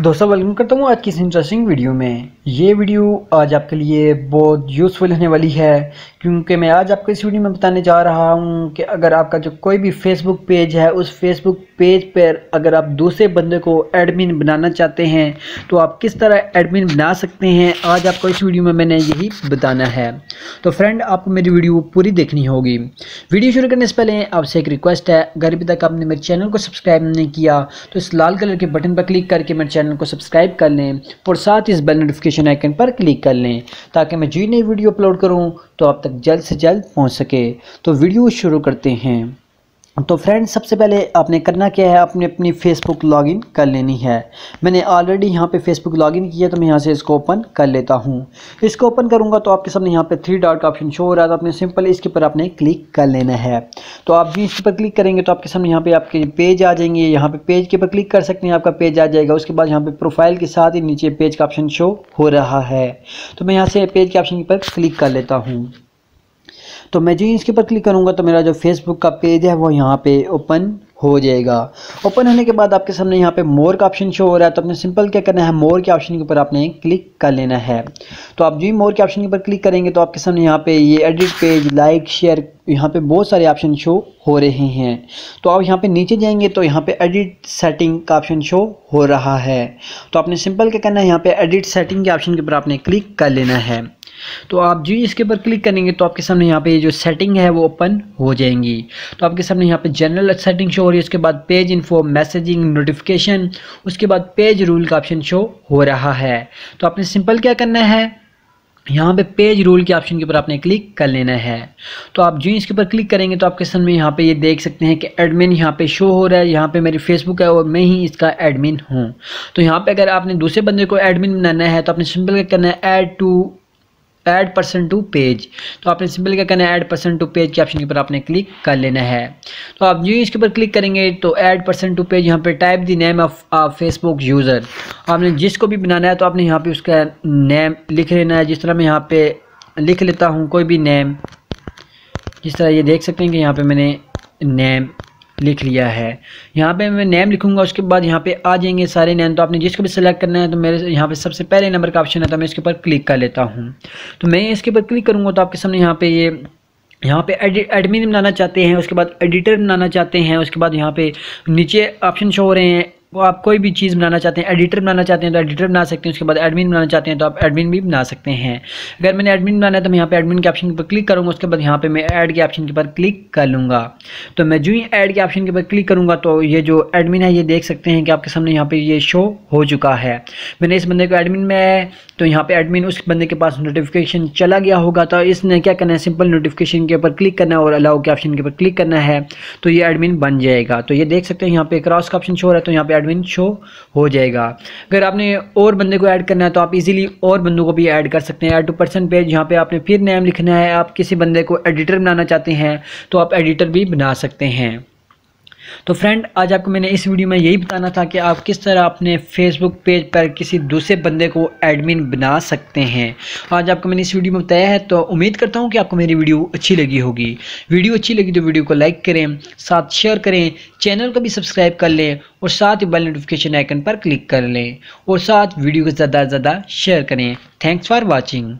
दोस्तों वेलकम करता हूँ आज की इस इंटरेस्टिंग वीडियो में ये वीडियो आज आपके लिए बहुत यूज़फुल होने वाली है क्योंकि मैं आज आपको इस वीडियो में बताने जा रहा हूँ कि अगर आपका जो कोई भी फेसबुक पेज है उस फेसबुक पेज पर अगर आप दूसरे बंदे को एडमिन बनाना चाहते हैं तो आप किस तरह एडमिन बना सकते हैं आज आपको इस वीडियो में मैंने यही बताना है तो फ्रेंड आपको मेरी वीडियो पूरी देखनी होगी वीडियो शुरू करने से पहले आपसे एक रिक्वेस्ट है अगर अभी तक आपने मेरे चैनल को सब्सक्राइब नहीं किया तो इस लाल कलर के बटन पर क्लिक करके मेरे चैनल चैनल को सब्सक्राइब कर लें और साथ ही इस बेल नोटिफिकेशन आइकन पर क्लिक कर लें ताकि मैं जो नई वीडियो अपलोड करूं तो आप तक जल्द से जल्द पहुंच सके तो वीडियो शुरू करते हैं तो फ्रेंड्स सबसे पहले आपने करना क्या है आपने अपनी फेसबुक लॉगिन कर लेनी है मैंने ऑलरेडी यहाँ पे फेसबुक लॉगिन किया तो मैं यहाँ से इसको ओपन कर लेता हूँ इसको ओपन करूँगा तो आपके सामने यहाँ पे थ्री डॉट का ऑप्शन शो हो रहा है तो आपने सिंपल इसके ऊपर आपने क्लिक कर लेना है तो आप भी इसके ऊपर क्लिक करेंगे तो आपके सामने यहाँ पे आपके पेज आ जाएंगे यहाँ पर पेज के ऊपर क्लिक कर सकते हैं आपका पेज आ जाएगा उसके बाद यहाँ पर प्रोफाइल के साथ ही नीचे पेज का ऑप्शन शो हो रहा है तो मैं यहाँ से पेज के ऑप्शन के ऊपर क्लिक कर लेता हूँ तो मैं जो इसके ऊपर क्लिक करूँगा तो मेरा जो फेसबुक का पेज है वो यहाँ पे ओपन हो जाएगा ओपन होने के बाद आपके सामने यहाँ पे मोर का ऑप्शन शो हो रहा है तो आपने सिंपल क्या करना है मोर के ऑप्शन के ऊपर आपने क्लिक कर लेना है तो आप जो ही मोर के ऑप्शन के ऊपर क्लिक करेंगे तो आपके सामने यहाँ पे ये एडिट पेज लाइक शेयर यहाँ पे बहुत सारे ऑप्शन शो हो रहे हैं तो आप यहाँ पे नीचे जाएंगे तो यहाँ पे एडिट सेटिंग का ऑप्शन शो हो रहा है तो आपने सिंपल क्या करना है यहाँ पे एडिट सेटिंग के ऑप्शन के ऊपर आपने क्लिक कर लेना है तो आप जो इसके ऊपर क्लिक करेंगे तो आपके सामने यहाँ पे जो सेटिंग है वो ओपन हो जाएंगी तो आपके सामने यहाँ पे जनरल सेटिंग शो हो रही है उसके बाद पेज इन्फो मैसेजिंग नोटिफिकेशन उसके बाद पेज रूल का ऑप्शन शो हो रहा है तो आपने सिंपल क्या करना है यहाँ पे पेज रूल के ऑप्शन के ऊपर आपने क्लिक कर लेना है तो आप जो इसके ऊपर क्लिक करेंगे तो आपके सामने यहाँ पे ये यह देख सकते हैं कि एडमिन यहाँ पे शो हो रहा है यहाँ पे मेरी फेसबुक है और मैं ही इसका एडमिन हूँ तो यहाँ पे अगर आपने दूसरे बंदे को एडमिन बनाना है तो आपने सिंपल क्या करना है add to add person to page तो आपने सिंपल क्या करना है ऐड पर्सन टू पेज के ऑप्शन के ऊपर आपने क्लिक कर लेना है तो आप जो इसके ऊपर क्लिक करेंगे तो ऐड पर्सन टू पेज यहाँ पे type the name of Facebook user आपने जिसको भी बनाना है तो आपने यहाँ पे उसका नेम लिख लेना है जिस तरह मैं यहाँ पे लिख लेता हूँ कोई भी नेम जिस तरह ये देख सकते हैं कि यहाँ पर मैंने नेम लिख लिया है यहाँ पे मैं नेम लिखूंगा उसके बाद यहाँ पे आ जाएंगे सारे नेम तो आपने जिसको भी सिलेक्ट करना है तो मेरे यहाँ पे सबसे पहले नंबर का ऑप्शन है तो मैं इसके ऊपर क्लिक कर लेता हूँ तो मैं इसके ऊपर क्लिक करूँगा तो आपके सामने यहाँ पे ये यहाँ पे एडमिन बनाना चाहते हैं उसके बाद एडिटर बनाना चाहते हैं उसके बाद यहाँ पे नीचे ऑप्शन शो हो रहे हैं वो आप कोई भी चीज़ बनाना चाहते हैं एडिटर बनाना चाहते हैं तो एडिटर बना सकते हैं उसके बाद एडमिन बनाना चाहते हैं तो आप एडमिन भी बना सकते हैं अगर मैंने एडमिन बनाना है तो मैं यहाँ पे एडमिन के ऑप्शन पर क्लिक करूँगा उसके बाद यहाँ पे मैं ऐड के ऑप्शन के ऊपर क्लिक कर लूँगा तो मैं जो ही ऐड के ऑप्शन के ऊपर क्लिक करूँगा तो ये जो एडमिन है ये देख सकते हैं कि आपके सामने यहाँ पर ये शो हो चुका है मैंने इस बंदे को एडमिन में है तो यहाँ पर एडमिन उस बंदे के पास नोटिफिकेशन चला गया होगा तो इसने क्या करना है सिंपल नोटिफिकेशन के ऊपर क्लिक करना है और अलाउ के ऑप्शन के ऊपर क्लिक करना है तो ये एडमिन बन जाएगा तो ये देख सकते हैं यहाँ पे क्रॉस का ऑप्शन शो रहा है तो यहाँ पर एडमिन शो हो जाएगा अगर आपने और बंदे को ऐड करना है तो आप इजीली और बंदों को भी ऐड कर सकते हैं ऐड टू पर्सन पेज यहाँ पे आपने फिर नेम लिखना है आप किसी बंदे को एडिटर बनाना चाहते हैं तो आप एडिटर भी बना सकते हैं तो फ्रेंड आज आपको मैंने इस वीडियो में यही बताना था कि आप किस तरह अपने फेसबुक पेज पर किसी दूसरे बंदे को एडमिन बना सकते हैं आज आपको मैंने इस वीडियो में बताया है तो उम्मीद करता हूँ कि आपको मेरी वीडियो अच्छी लगी होगी वीडियो अच्छी लगी तो वीडियो को लाइक करें साथ शेयर करें चैनल को भी सब्सक्राइब कर लें और साथ ही बेल नोटिफिकेशन आइकन पर क्लिक कर लें और साथ वीडियो को ज़्यादा से ज़्यादा शेयर करें थैंक्स फॉर वॉचिंग